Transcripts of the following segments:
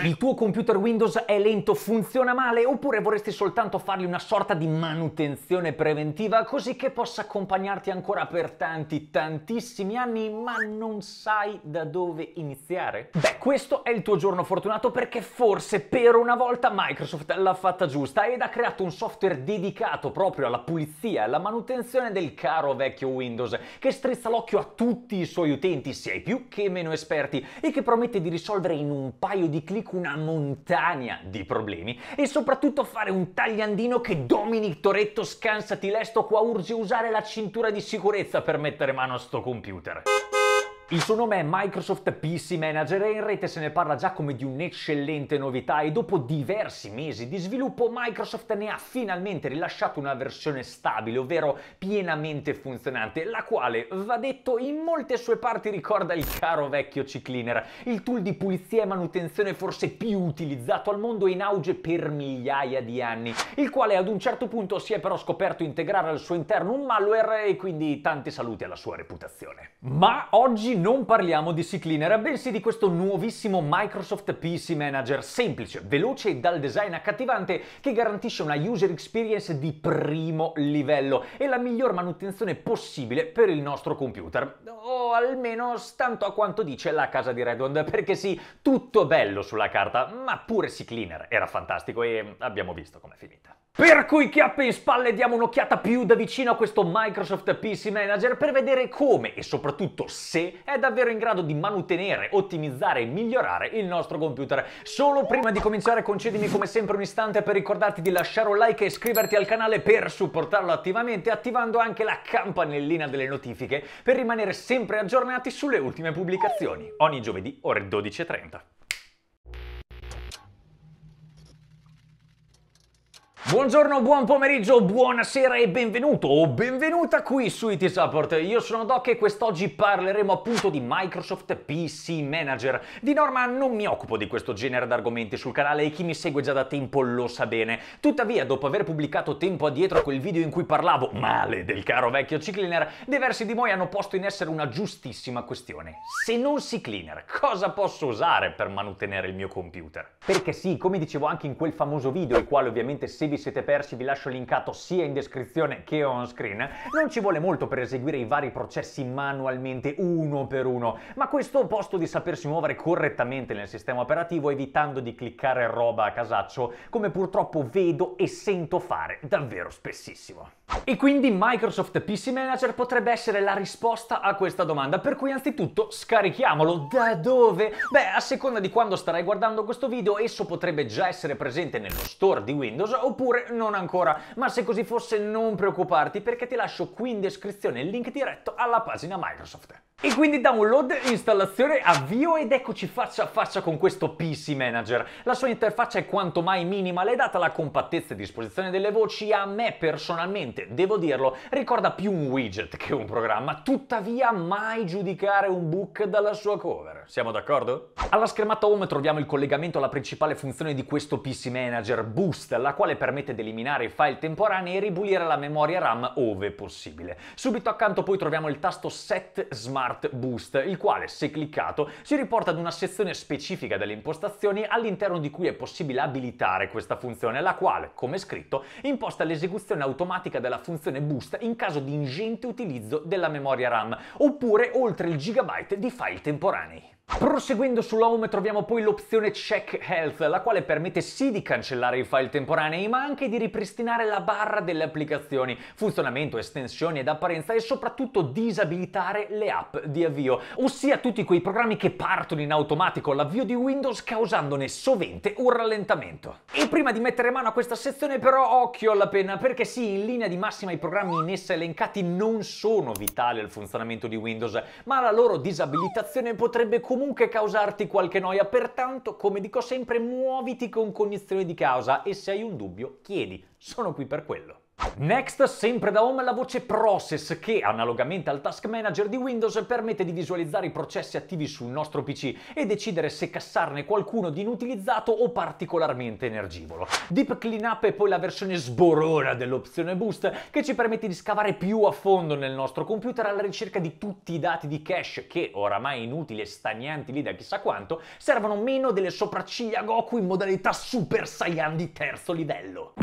Il tuo computer Windows è lento, funziona male oppure vorresti soltanto fargli una sorta di manutenzione preventiva così che possa accompagnarti ancora per tanti, tantissimi anni ma non sai da dove iniziare? Beh, questo è il tuo giorno fortunato perché forse per una volta Microsoft l'ha fatta giusta ed ha creato un software dedicato proprio alla pulizia e alla manutenzione del caro vecchio Windows che strizza l'occhio a tutti i suoi utenti, sia i più che meno esperti, e che promette di risolvere in un paio di clic Dominic una montagna di problemi e soprattutto fare un tagliandino che Dominic Toretto scansati lesto qua urge usare la cintura di sicurezza per mettere mano a sto computer. Il suo nome è Microsoft PC Manager e in rete se ne parla già come di un'eccellente novità e dopo diversi mesi di sviluppo Microsoft ne ha finalmente rilasciato una versione stabile, ovvero pienamente funzionante, la quale, va detto, in molte sue parti ricorda il caro vecchio C-Cleaner, il tool di pulizia e manutenzione forse più utilizzato al mondo e in auge per migliaia di anni, il quale ad un certo punto si è però scoperto integrare al suo interno un malware e quindi tanti saluti alla sua reputazione. Ma oggi non parliamo di CCleaner, bensì di questo nuovissimo Microsoft PC Manager semplice, veloce e dal design accattivante che garantisce una user experience di primo livello e la miglior manutenzione possibile per il nostro computer. O almeno tanto a quanto dice la casa di Redmond, perché sì, tutto bello sulla carta, ma pure CCleaner era fantastico e abbiamo visto com'è finita. Per cui chiappe in spalle diamo un'occhiata più da vicino a questo Microsoft PC Manager per vedere come e soprattutto se è è davvero in grado di mantenere, ottimizzare e migliorare il nostro computer. Solo prima di cominciare concedimi come sempre un istante per ricordarti di lasciare un like e iscriverti al canale per supportarlo attivamente attivando anche la campanellina delle notifiche per rimanere sempre aggiornati sulle ultime pubblicazioni, ogni giovedì ore 12.30. Buongiorno, buon pomeriggio, buonasera e benvenuto o benvenuta qui su IT Support. Io sono Doc e quest'oggi parleremo appunto di Microsoft PC Manager. Di norma non mi occupo di questo genere d'argomenti sul canale e chi mi segue già da tempo lo sa bene. Tuttavia, dopo aver pubblicato tempo addietro quel video in cui parlavo male del caro vecchio C-Cleaner, diversi di voi hanno posto in essere una giustissima questione. Se non C-Cleaner, cosa posso usare per manutenere il mio computer? Perché sì, come dicevo anche in quel famoso video, il quale ovviamente se vi siete persi vi lascio linkato sia in descrizione che on screen. Non ci vuole molto per eseguire i vari processi manualmente uno per uno, ma questo posto di sapersi muovere correttamente nel sistema operativo evitando di cliccare roba a casaccio, come purtroppo vedo e sento fare davvero spessissimo. E quindi Microsoft PC Manager potrebbe essere la risposta a questa domanda, per cui anzitutto scarichiamolo. Da dove? Beh, a seconda di quando starai guardando questo video, esso potrebbe già essere presente nello store di Windows oppure non ancora, ma se così fosse non preoccuparti perché ti lascio qui in descrizione il link diretto alla pagina Microsoft. E quindi download, installazione, avvio ed eccoci faccia a faccia con questo PC Manager. La sua interfaccia è quanto mai minima, le data la compattezza e disposizione delle voci a me personalmente sicuramente, devo dirlo, ricorda più un widget che un programma, tuttavia mai giudicare un book dalla sua cover. Siamo d'accordo? Alla schermata home troviamo il collegamento alla principale funzione di questo PC Manager, Boost, la quale permette di eliminare i file temporanei e ripulire la memoria RAM ove possibile. Subito accanto poi troviamo il tasto Set Smart Boost, il quale, se cliccato, si riporta ad una sezione specifica delle impostazioni all'interno di cui è possibile abilitare questa funzione, la quale, come scritto, imposta l'esecuzione automatica della la funzione boost in caso di ingente utilizzo della memoria RAM, oppure oltre il gigabyte di file temporanei. Proseguendo sull'home troviamo poi l'opzione Check Health, la quale permette sì di cancellare i file temporanei, ma anche di ripristinare la barra delle applicazioni, funzionamento, estensioni ed apparenza e soprattutto disabilitare le app di avvio, ossia tutti quei programmi che partono in automatico all'avvio di Windows causandone sovente un rallentamento. E prima di mettere mano a questa sezione però occhio alla penna, perché sì, in linea di massima i programmi in essa elencati non sono vitali al funzionamento di Windows, ma la loro disabilitazione potrebbe comunque comunque causarti qualche noia, pertanto, come dico sempre, muoviti con cognizione di causa e se hai un dubbio chiedi, sono qui per quello. Next, sempre da home, la voce Process che, analogamente al Task Manager di Windows, permette di visualizzare i processi attivi sul nostro PC e decidere se cassarne qualcuno di inutilizzato o particolarmente energivolo. Deep Cleanup è poi la versione sborona dell'opzione Boost che ci permette di scavare più a fondo nel nostro computer alla ricerca di tutti i dati di cache che, oramai inutili e stagnanti lì da chissà quanto, servono meno delle sopracciglia Goku in modalità Super Saiyan di terzo livello.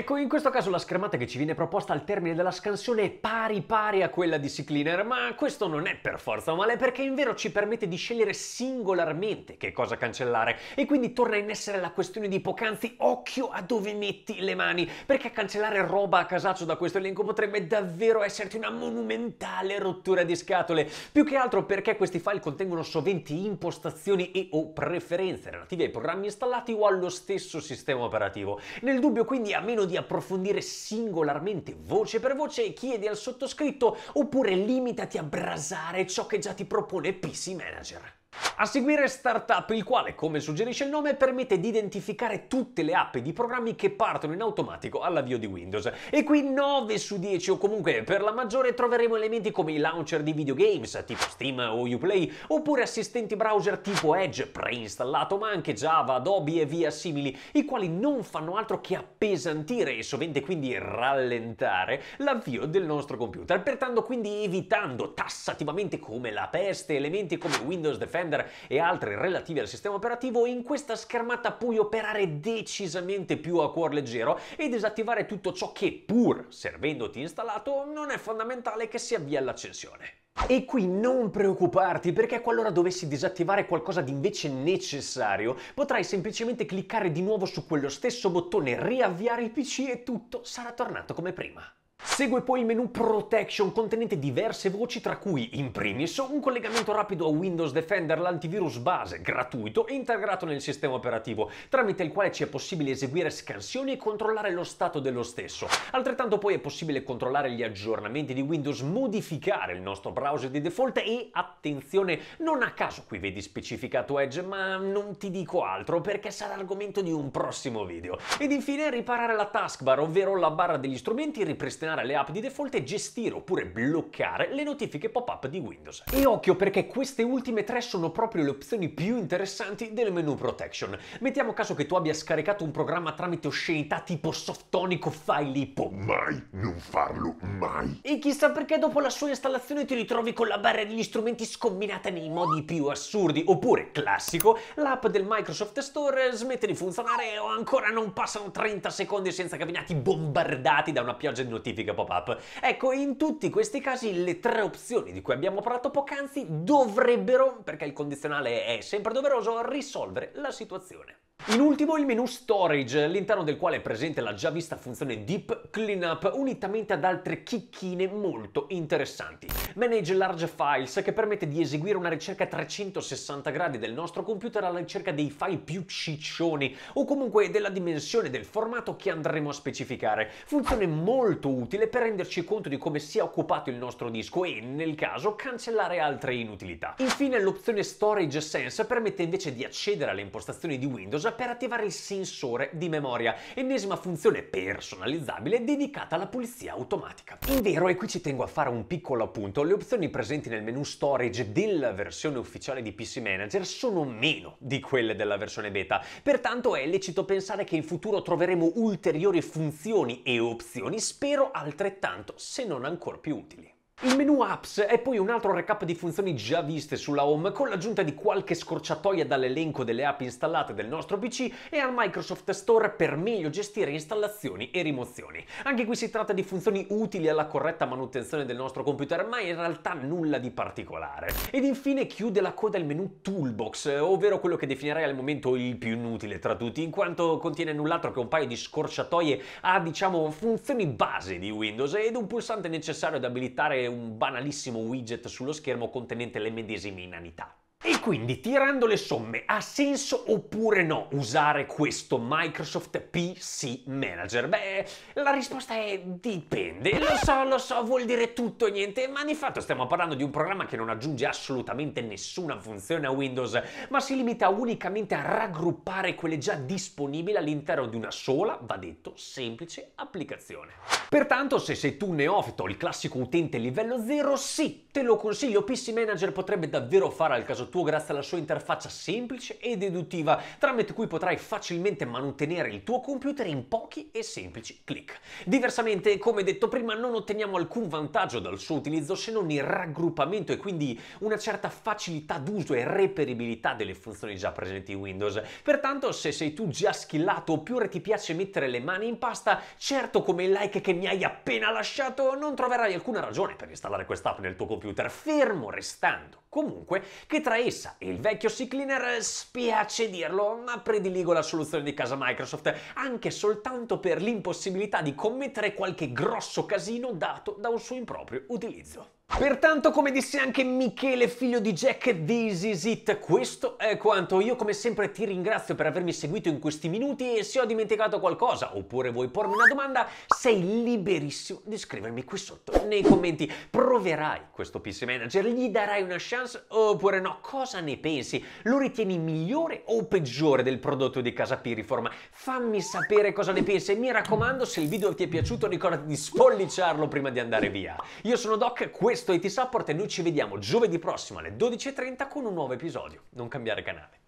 Ecco, in questo caso la schermata che ci viene proposta al termine della scansione è pari pari a quella di C-Cleaner, ma questo non è per forza male perché invero ci permette di scegliere singolarmente che cosa cancellare e quindi torna in essere la questione di poc'anzi occhio a dove metti le mani, perché cancellare roba a casaccio da questo elenco potrebbe davvero esserti una monumentale rottura di scatole, più che altro perché questi file contengono soventi impostazioni e o preferenze relative ai programmi installati o allo stesso sistema operativo. Nel dubbio quindi a meno di approfondire singolarmente voce per voce, e chiedi al sottoscritto oppure limitati a brasare ciò che già ti propone PC Manager. A seguire Startup, il quale, come suggerisce il nome, permette di identificare tutte le app di programmi che partono in automatico all'avvio di Windows. E qui 9 su 10 o comunque per la maggiore troveremo elementi come i launcher di videogames tipo Steam o Uplay, oppure assistenti browser tipo Edge preinstallato, ma anche Java, Adobe e via simili, i quali non fanno altro che appesantire e sovente quindi rallentare l'avvio del nostro computer, pertanto quindi evitando tassativamente come la peste elementi come Windows Defender e altri relativi al sistema operativo, in questa schermata puoi operare decisamente più a cuor leggero e disattivare tutto ciò che, pur servendoti installato, non è fondamentale che si avvia l'accensione. E qui non preoccuparti perché qualora dovessi disattivare qualcosa di invece necessario, potrai semplicemente cliccare di nuovo su quello stesso bottone riavviare il PC e tutto sarà tornato come prima. Segue poi il menu Protection contenente diverse voci tra cui in primis un collegamento rapido a Windows Defender, l'antivirus base gratuito e integrato nel sistema operativo, tramite il quale ci è possibile eseguire scansioni e controllare lo stato dello stesso. Altrettanto poi è possibile controllare gli aggiornamenti di Windows, modificare il nostro browser di default e attenzione, non a caso qui vedi specificato Edge, ma non ti dico altro perché sarà argomento di un prossimo video. Ed infine riparare la taskbar, ovvero la barra degli strumenti ripristinata selezionare le app di default e gestire oppure bloccare le notifiche pop-up di Windows. E occhio perché queste ultime tre sono proprio le opzioni più interessanti del menu protection. Mettiamo caso che tu abbia scaricato un programma tramite oscenità tipo softonico file lipo. Mai, non farlo mai. E chissà perché dopo la sua installazione ti ritrovi con la barra degli strumenti scombinata nei modi più assurdi, oppure classico, l'app del Microsoft Store smette di funzionare o ancora non passano 30 secondi senza che veniate bombardati da una pioggia di notifiche notifiche pop-up. Ecco, in tutti questi casi le tre opzioni di cui abbiamo parlato poc'anzi dovrebbero, perché il condizionale è sempre doveroso, risolvere la situazione. In ultimo il menu Storage, all'interno del quale è presente la già vista funzione Deep Cleanup unitamente ad altre chicchine molto interessanti. Manage Large Files che permette di eseguire una ricerca a 360 gradi del nostro computer alla ricerca dei file più ciccioni o comunque della dimensione del formato che andremo a specificare. Funzione molto utile per renderci conto di come sia occupato il nostro disco e, nel caso, cancellare altre inutilità. Infine l'opzione Storage Sense permette invece di accedere alle impostazioni di Windows usa per attivare il sensore di memoria, ennesima funzione personalizzabile dedicata alla pulizia automatica. In vero, e qui ci tengo a fare un piccolo appunto, le opzioni presenti nel menu storage della versione ufficiale di PC Manager sono meno di quelle della versione beta, pertanto è lecito pensare che in futuro troveremo ulteriori funzioni e opzioni, spero altrettanto, se non ancora più utili. Il menu apps è poi un altro recap di funzioni già viste sulla home con l'aggiunta di qualche scorciatoia dall'elenco delle app installate del nostro PC e al Microsoft Store per meglio gestire installazioni e rimozioni. Anche qui si tratta di funzioni utili alla corretta manutenzione del nostro computer, ma in realtà nulla di particolare. Ed infine chiude la coda il menu Toolbox, ovvero quello che definirei al momento il più inutile tra tutti, in quanto contiene null'altro che un paio di scorciatoie a diciamo funzioni base di Windows ed un pulsante necessario ad abilitare un banalissimo widget sullo schermo contenente le medesime inanità quindi tirando le somme ha senso oppure no usare questo Microsoft PC Manager? Beh, la risposta è dipende. Lo so, lo so, vuol dire tutto e niente, ma di fatto stiamo parlando di un programma che non aggiunge assolutamente nessuna funzione a Windows, ma si limita unicamente a raggruppare quelle già disponibili all'interno di una sola, va detto, semplice applicazione. Pertanto, se sei tu neofito, il classico utente livello 0, sì, Te lo consiglio, PC Manager potrebbe davvero fare al caso tuo grazie alla sua interfaccia semplice e deduttiva, tramite cui potrai facilmente manutenere il tuo computer in pochi e semplici clic. Diversamente, come detto prima, non otteniamo alcun vantaggio dal suo utilizzo se non il raggruppamento e quindi una certa facilità d'uso e reperibilità delle funzioni già presenti in Windows. Pertanto, se sei tu già skillato oppure ti piace mettere le mani in pasta, certo come il like che mi hai appena lasciato, non troverai alcuna ragione per installare quest'app nel tuo computer computer, fermo restando comunque che tra essa e il vecchio C Cleaner eh, spiace dirlo, ma prediligo la soluzione di casa Microsoft anche soltanto per l'impossibilità di commettere qualche grosso casino dato da un suo improprio utilizzo. Pertanto, come disse anche Michele, figlio di Jack, this is it. Questo è quanto. Io, come sempre, ti ringrazio per avermi seguito in questi minuti e se ho dimenticato qualcosa oppure vuoi pormi una domanda, sei liberissimo di scrivermi qui sotto nei commenti. Proverai questo PC Manager, gli darai una chance oppure no? Cosa ne pensi? Lo ritieni migliore o peggiore del prodotto di casa Piriform? Fammi sapere cosa ne pensi e mi raccomando, se il video ti è piaciuto, ricordati di spolliciarlo prima di andare via. Io sono Doc, questo questo IT Support e noi ci vediamo giovedì prossimo alle 12.30 con un nuovo episodio. Non cambiare canale.